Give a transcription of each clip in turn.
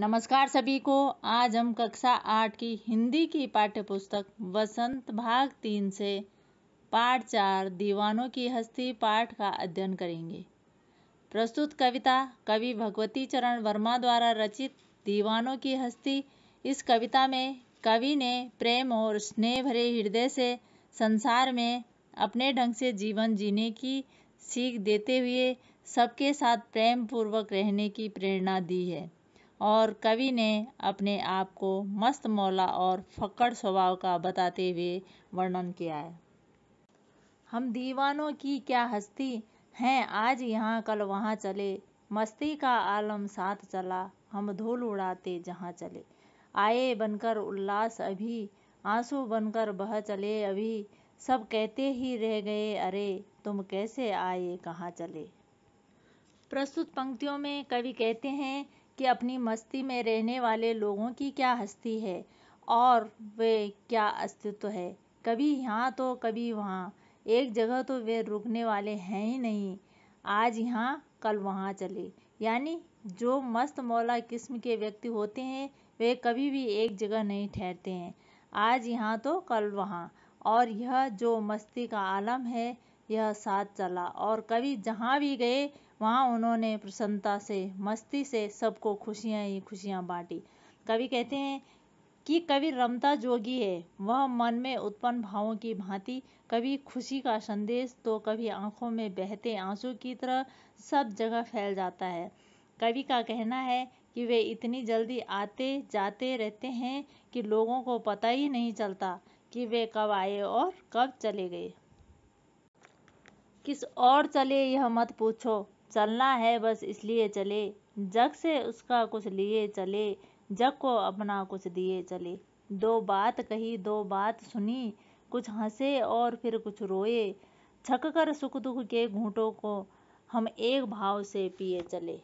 नमस्कार सभी को आज हम कक्षा आठ की हिंदी की पाठ्य पुस्तक वसंत भाग तीन से पाठ चार दीवानों की हस्ती पाठ का अध्ययन करेंगे प्रस्तुत कविता कवि भगवती चरण वर्मा द्वारा रचित दीवानों की हस्ती इस कविता में कवि ने प्रेम और स्नेह भरे हृदय से संसार में अपने ढंग से जीवन जीने की सीख देते हुए सबके साथ प्रेम पूर्वक रहने की प्रेरणा दी है और कवि ने अपने आप को मस्त मौला और फक्कड़ स्वभाव का बताते हुए वर्णन किया है हम दीवानों की क्या हस्ती हैं आज यहाँ कल वहाँ चले मस्ती का आलम साथ चला हम धूल उड़ाते जहाँ चले आए बनकर उल्लास अभी आंसू बनकर बह चले अभी सब कहते ही रह गए अरे तुम कैसे आए कहाँ चले प्रस्तुत पंक्तियों में कवि कहते हैं कि अपनी मस्ती में रहने वाले लोगों की क्या हस्ती है और वे क्या अस्तित्व है कभी यहाँ तो कभी वहाँ एक जगह तो वे रुकने वाले हैं ही नहीं आज यहाँ कल वहाँ चले यानी जो मस्त मौला किस्म के व्यक्ति होते हैं वे कभी भी एक जगह नहीं ठहरते हैं आज यहाँ तो कल वहाँ और यह जो मस्ती का आलम है यह साथ चला और कभी जहाँ भी गए वहाँ उन्होंने प्रसन्नता से मस्ती से सबको खुशियाँ ही खुशियाँ बांटी कवि कहते हैं कि कवि रमता जोगी है वह मन में उत्पन्न भावों की भांति कभी खुशी का संदेश तो कभी आंखों में बहते आंसू की तरह सब जगह फैल जाता है कवि का कहना है कि वे इतनी जल्दी आते जाते रहते हैं कि लोगों को पता ही नहीं चलता कि वे कब आए और कब चले गए किस और चले यह मत पूछो चलना है बस इसलिए चले जग से उसका कुछ लिए चले जग को अपना कुछ दिए चले दो बात कही दो बात सुनी कुछ हंसे और फिर कुछ रोए छक कर सुख दुख के घूटों को हम एक भाव से पिए चले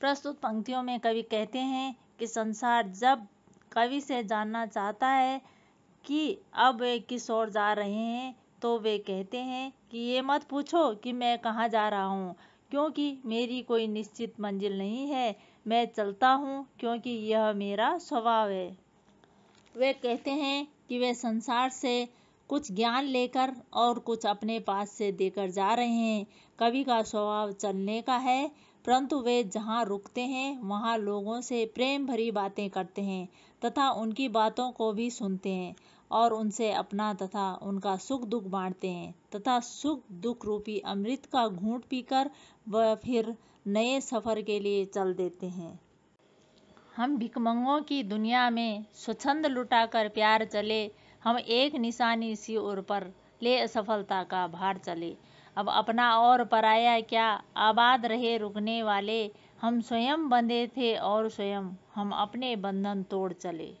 प्रस्तुत पंक्तियों में कवि कहते हैं कि संसार जब कवि से जानना चाहता है कि अब वे किस ओर जा रहे हैं तो वे कहते हैं कि ये मत पूछो कि मैं कहाँ जा रहा हूँ क्योंकि मेरी कोई निश्चित मंजिल नहीं है मैं चलता हूँ क्योंकि यह मेरा स्वभाव है वे कहते हैं कि वे संसार से कुछ ज्ञान लेकर और कुछ अपने पास से देकर जा रहे हैं कवि का स्वभाव चलने का है परंतु वे जहाँ रुकते हैं वहाँ लोगों से प्रेम भरी बातें करते हैं तथा उनकी बातों को भी सुनते हैं और उनसे अपना तथा उनका सुख दुख बांटते हैं तथा सुख दुख रूपी अमृत का घूंट पीकर वह फिर नए सफ़र के लिए चल देते हैं हम भिकमंगों की दुनिया में स्वच्छंद लुटाकर प्यार चले हम एक निशानी सी ओर पर ले असफलता का भार चले अब अपना और पराया क्या आबाद रहे रुकने वाले हम स्वयं बंधे थे और स्वयं हम अपने बंधन तोड़ चले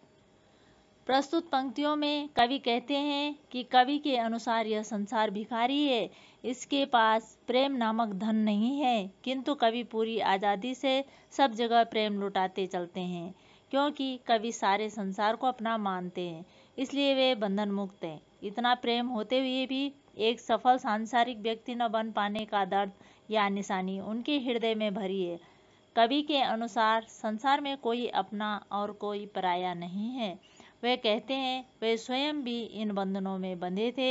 प्रस्तुत पंक्तियों में कवि कहते हैं कि कवि के अनुसार यह संसार भिखारी है इसके पास प्रेम नामक धन नहीं है किंतु कवि पूरी आज़ादी से सब जगह प्रेम लुटाते चलते हैं क्योंकि कवि सारे संसार को अपना मानते हैं इसलिए वे बंधन मुक्त हैं इतना प्रेम होते हुए भी एक सफल सांसारिक व्यक्ति न बन पाने का दर्द या निशानी उनके हृदय में भरी है कवि के अनुसार संसार में कोई अपना और कोई पराया नहीं है वे कहते हैं वे स्वयं भी इन बंधनों में बंधे थे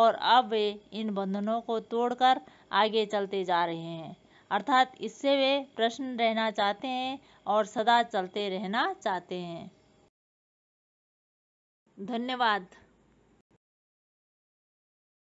और अब वे इन बंधनों को तोड़कर आगे चलते जा रहे हैं अर्थात इससे वे प्रश्न रहना चाहते हैं और सदा चलते रहना चाहते हैं धन्यवाद